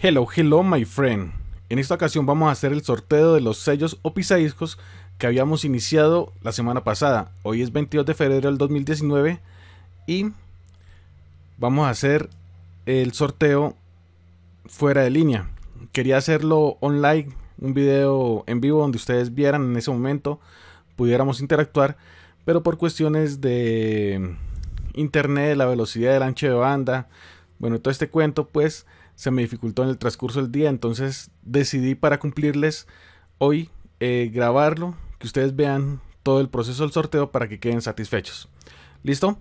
Hello, hello my friend. En esta ocasión vamos a hacer el sorteo de los sellos o pisadiscos que habíamos iniciado la semana pasada. Hoy es 22 de febrero del 2019 y vamos a hacer el sorteo fuera de línea. Quería hacerlo online, un video en vivo donde ustedes vieran en ese momento, pudiéramos interactuar, pero por cuestiones de internet, la velocidad del ancho de banda, bueno, todo este cuento, pues se me dificultó en el transcurso del día, entonces decidí para cumplirles hoy eh, grabarlo, que ustedes vean todo el proceso del sorteo para que queden satisfechos. ¿Listo?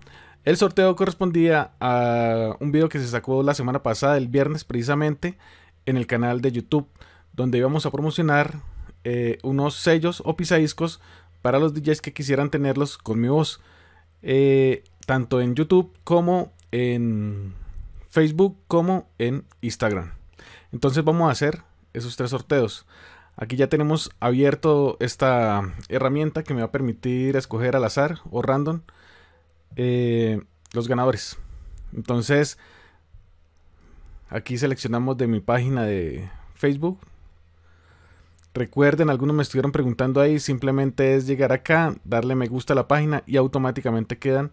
El sorteo correspondía a un video que se sacó la semana pasada, el viernes precisamente, en el canal de YouTube, donde íbamos a promocionar eh, unos sellos o pisadiscos para los DJs que quisieran tenerlos con mi voz, eh, tanto en YouTube como en Facebook como en Instagram. Entonces vamos a hacer esos tres sorteos. Aquí ya tenemos abierto esta herramienta que me va a permitir escoger al azar o random eh, los ganadores. Entonces, aquí seleccionamos de mi página de Facebook. Recuerden, algunos me estuvieron preguntando ahí, simplemente es llegar acá, darle me gusta a la página y automáticamente quedan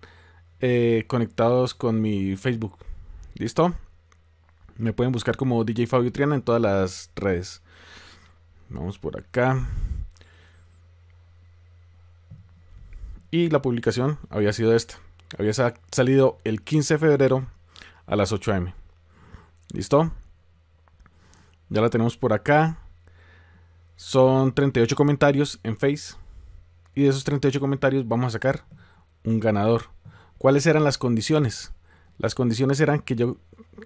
eh, conectados con mi Facebook. ¿Listo? Me pueden buscar como DJ Fabio Triana en todas las redes. Vamos por acá. Y la publicación había sido esta. Había salido el 15 de febrero a las 8 am. ¿Listo? Ya la tenemos por acá. Son 38 comentarios en Face. Y de esos 38 comentarios vamos a sacar un ganador. ¿Cuáles eran las condiciones? Las condiciones eran que yo,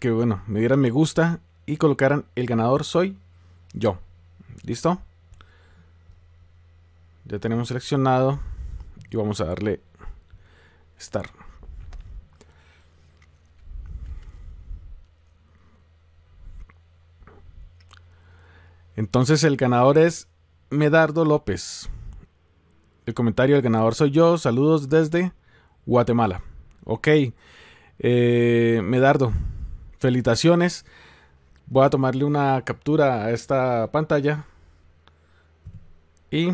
que bueno, me dieran me gusta y colocaran el ganador soy yo. ¿Listo? Ya tenemos seleccionado y vamos a darle Start. Entonces el ganador es Medardo López. El comentario del ganador soy yo. Saludos desde Guatemala. Ok. Eh, Medardo, felicitaciones. Voy a tomarle una captura a esta pantalla. Y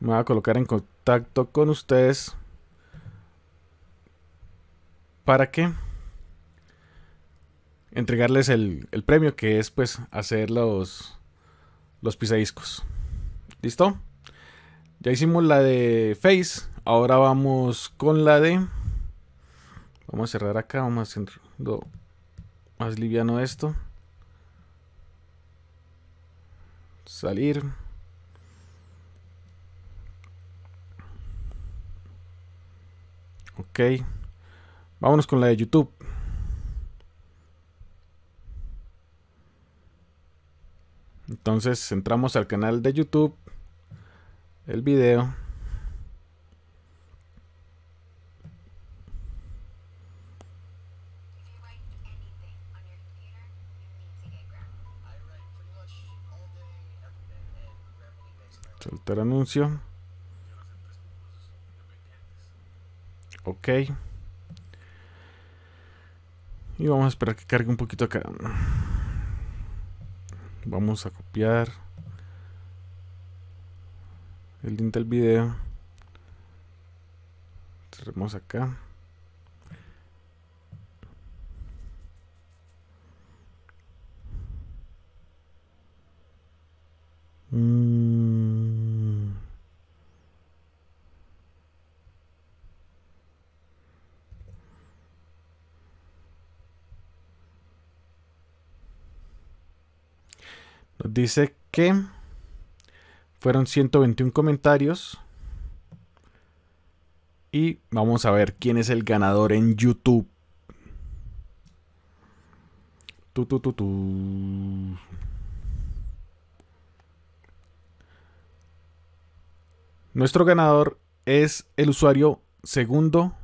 me voy a colocar en contacto con ustedes. ¿Para que Entregarles el, premio que es pues hacer los, los discos ¿Listo? Ya hicimos la de Face. Ahora vamos con la de... Vamos a cerrar acá, vamos hacerlo más liviano esto. Salir. Ok. Vámonos con la de YouTube. Entonces entramos al canal de YouTube, el video. Saltar anuncio. Ok. Y vamos a esperar que cargue un poquito acá. Vamos a copiar el link del video. Cerremos acá. Mmm. Nos dice que fueron 121 comentarios. Y vamos a ver quién es el ganador en YouTube. Tu, tu, tu, tu. Nuestro ganador es el usuario segundo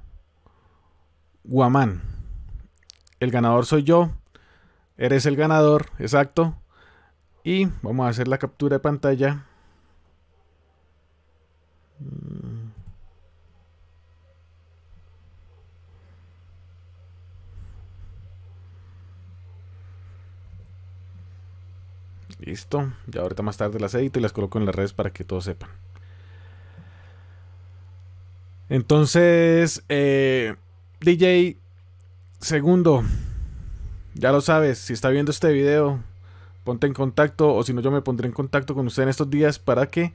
Guamán. El ganador soy yo. Eres el ganador, exacto. Y vamos a hacer la captura de pantalla. Mm. Listo. Ya ahorita más tarde las edito y las coloco en las redes para que todos sepan. Entonces, eh, DJ, segundo, ya lo sabes, si está viendo este video, ponte en contacto, o si no, yo me pondré en contacto con usted en estos días para que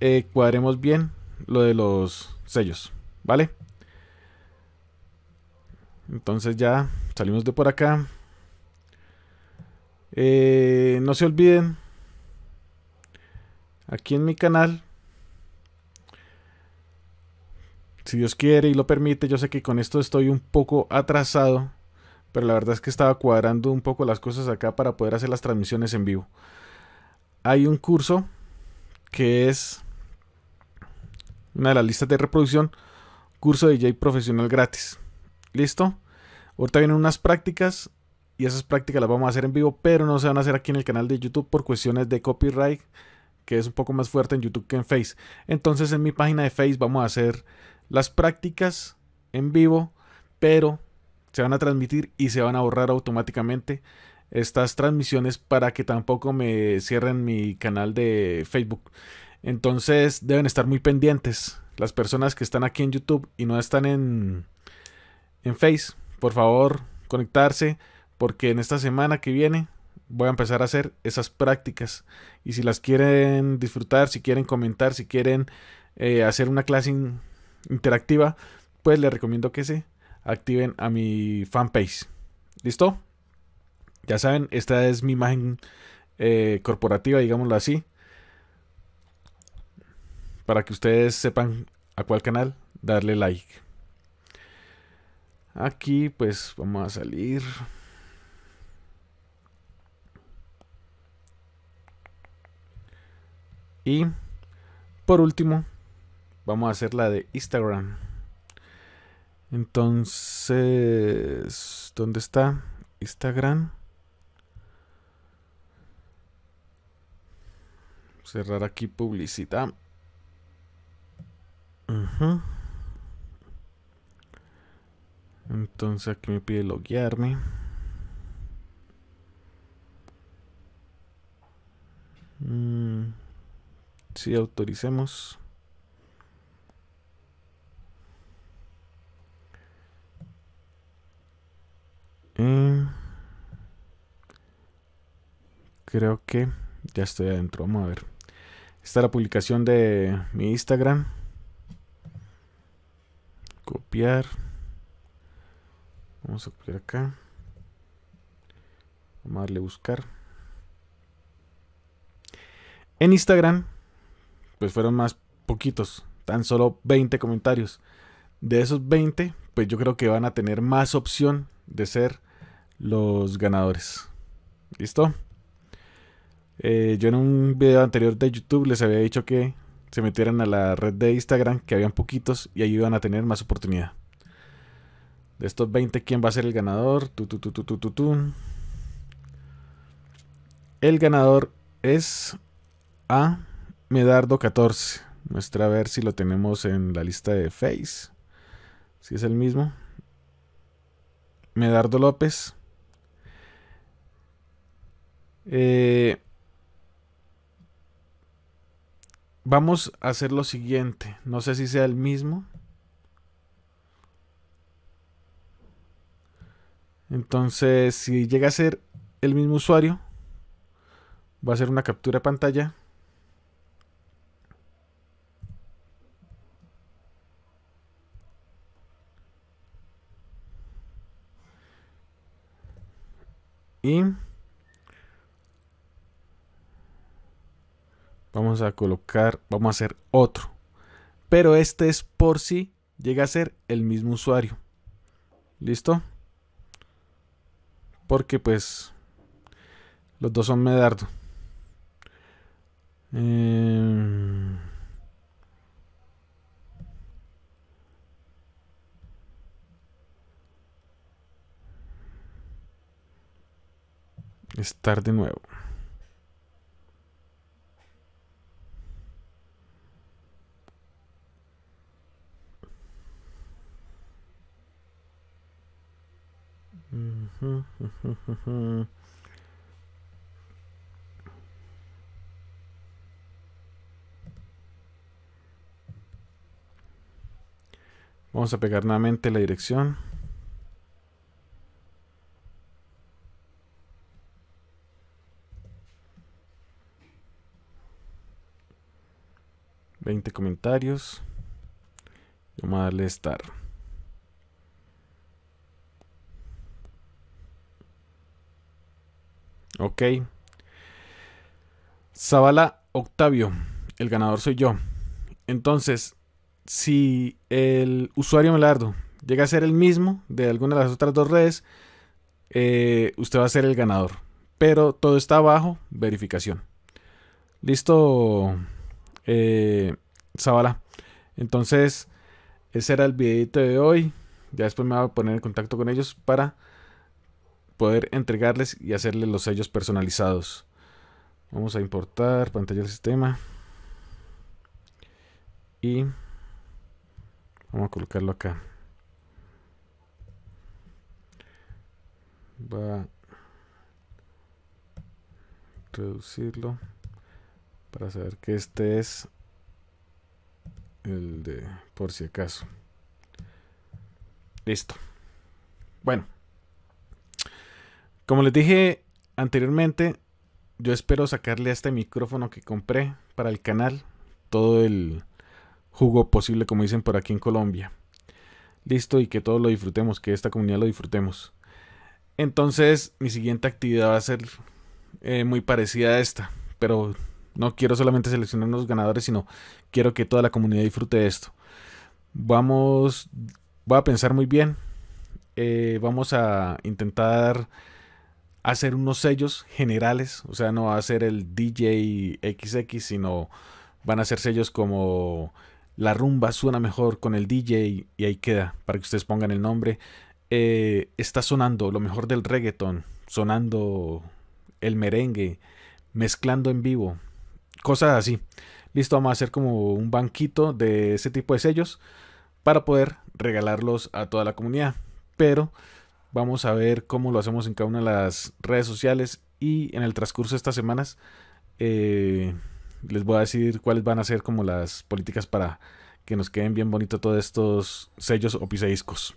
eh, cuadremos bien lo de los sellos, ¿vale? Entonces ya salimos de por acá. Eh, no se olviden, aquí en mi canal, si Dios quiere y lo permite, yo sé que con esto estoy un poco atrasado pero la verdad es que estaba cuadrando un poco las cosas acá para poder hacer las transmisiones en vivo. Hay un curso que es una de las listas de reproducción, curso de DJ profesional gratis. ¿Listo? Ahorita vienen unas prácticas y esas prácticas las vamos a hacer en vivo, pero no se van a hacer aquí en el canal de YouTube por cuestiones de copyright, que es un poco más fuerte en YouTube que en Face. Entonces en mi página de Face vamos a hacer las prácticas en vivo, pero se van a transmitir y se van a borrar automáticamente estas transmisiones para que tampoco me cierren mi canal de Facebook. Entonces deben estar muy pendientes las personas que están aquí en YouTube y no están en, en Face. Por favor, conectarse porque en esta semana que viene voy a empezar a hacer esas prácticas. Y si las quieren disfrutar, si quieren comentar, si quieren eh, hacer una clase interactiva, pues les recomiendo que se activen a mi fanpage. ¿Listo? Ya saben, esta es mi imagen eh, corporativa, digámoslo así. Para que ustedes sepan a cuál canal darle like. Aquí pues vamos a salir. Y por último, vamos a hacer la de Instagram. Entonces, ¿dónde está? Instagram. Cerrar aquí publicidad. Entonces aquí me pide loguearme. Mm. Si sí, autoricemos. creo que ya estoy adentro. Vamos a ver. Está la publicación de mi Instagram. Copiar. Vamos a copiar acá. Vamos a darle buscar. En Instagram, pues fueron más poquitos. Tan solo 20 comentarios. De esos 20, pues yo creo que van a tener más opción de ser los ganadores. ¿Listo? Eh, yo en un video anterior de YouTube les había dicho que se metieran a la red de Instagram, que habían poquitos y ahí iban a tener más oportunidad. De estos 20, ¿quién va a ser el ganador? Tu, tu, tu, el ganador es a Medardo 14. nuestra a ver si lo tenemos en la lista de Face. Si es el mismo. Medardo López. Eh, Vamos a hacer lo siguiente. No sé si sea el mismo. Entonces, si llega a ser el mismo usuario, va a hacer una captura de pantalla. Y Vamos a colocar, vamos a hacer otro. Pero este es por si llega a ser el mismo usuario. ¿Listo? Porque pues los dos son medardo. Eh, estar de nuevo. Vamos a pegar nuevamente la dirección. Veinte comentarios. Vamos a darle start. Ok. Zabala Octavio, el ganador soy yo. Entonces, si el usuario Melardo llega a ser el mismo de alguna de las otras dos redes, eh, usted va a ser el ganador. Pero todo está bajo verificación. Listo, eh, Zabala. Entonces, ese era el videito de hoy. Ya después me voy a poner en contacto con ellos para poder entregarles y hacerle los sellos personalizados. Vamos a importar pantalla del sistema. Y vamos a colocarlo acá. Va a reducirlo para saber que este es el de por si acaso. Listo. Bueno. Como les dije anteriormente, yo espero sacarle a este micrófono que compré para el canal todo el jugo posible, como dicen por aquí en Colombia. Listo, y que todos lo disfrutemos, que esta comunidad lo disfrutemos. Entonces, mi siguiente actividad va a ser eh, muy parecida a esta, pero no quiero solamente seleccionar los ganadores, sino quiero que toda la comunidad disfrute de esto. Vamos, voy a pensar muy bien. Eh, vamos a intentar hacer unos sellos generales, o sea, no va a ser el DJ XX, sino van a ser sellos como la rumba suena mejor con el DJ y ahí queda, para que ustedes pongan el nombre. Eh, está sonando lo mejor del reggaeton, sonando el merengue, mezclando en vivo, cosas así. Listo, vamos a hacer como un banquito de ese tipo de sellos para poder regalarlos a toda la comunidad. Pero Vamos a ver cómo lo hacemos en cada una de las redes sociales y en el transcurso de estas semanas eh, les voy a decir cuáles van a ser como las políticas para que nos queden bien bonitos todos estos sellos o pisadiscos.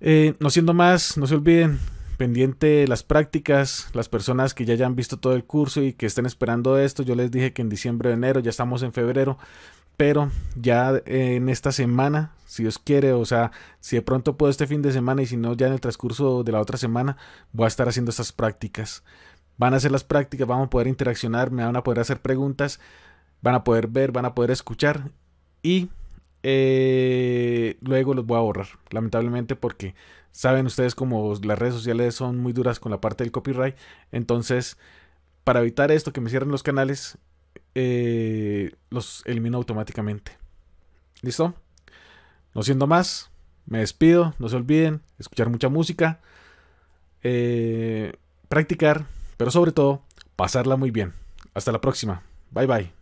Eh, no siendo más, no se olviden, pendiente las prácticas, las personas que ya hayan visto todo el curso y que estén esperando esto, yo les dije que en diciembre de enero, ya estamos en febrero, pero ya en esta semana, si Dios quiere, o sea, si de pronto puedo este fin de semana y si no, ya en el transcurso de la otra semana, voy a estar haciendo estas prácticas. Van a hacer las prácticas, vamos a poder interaccionar, me van a poder hacer preguntas, van a poder ver, van a poder escuchar y eh, luego los voy a borrar, lamentablemente porque saben ustedes como las redes sociales son muy duras con la parte del copyright, entonces para evitar esto que me cierren los canales, eh, los elimino automáticamente. ¿Listo? No siendo más, me despido. No se olviden, escuchar mucha música, eh, practicar, pero sobre todo, pasarla muy bien. Hasta la próxima. Bye bye.